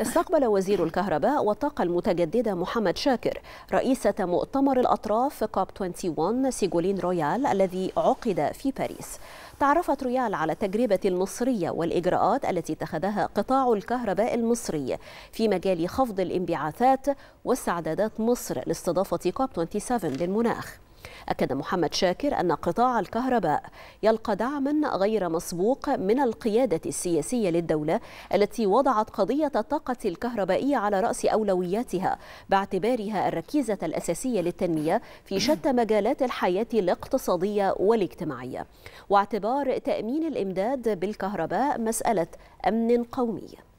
استقبل وزير الكهرباء والطاقة المتجددة محمد شاكر رئيسة مؤتمر الأطراف كوب 21 سيجولين رويال الذي عقد في باريس تعرفت رويال على التجربة المصرية والإجراءات التي اتخذها قطاع الكهرباء المصري في مجال خفض الانبعاثات واستعدادات مصر لاستضافة كوب 27 للمناخ أكد محمد شاكر أن قطاع الكهرباء يلقى دعما غير مسبوق من القيادة السياسية للدولة التي وضعت قضية الطاقة الكهربائية على رأس أولوياتها باعتبارها الركيزة الأساسية للتنمية في شتى مجالات الحياة الاقتصادية والاجتماعية واعتبار تأمين الإمداد بالكهرباء مسألة أمن قومي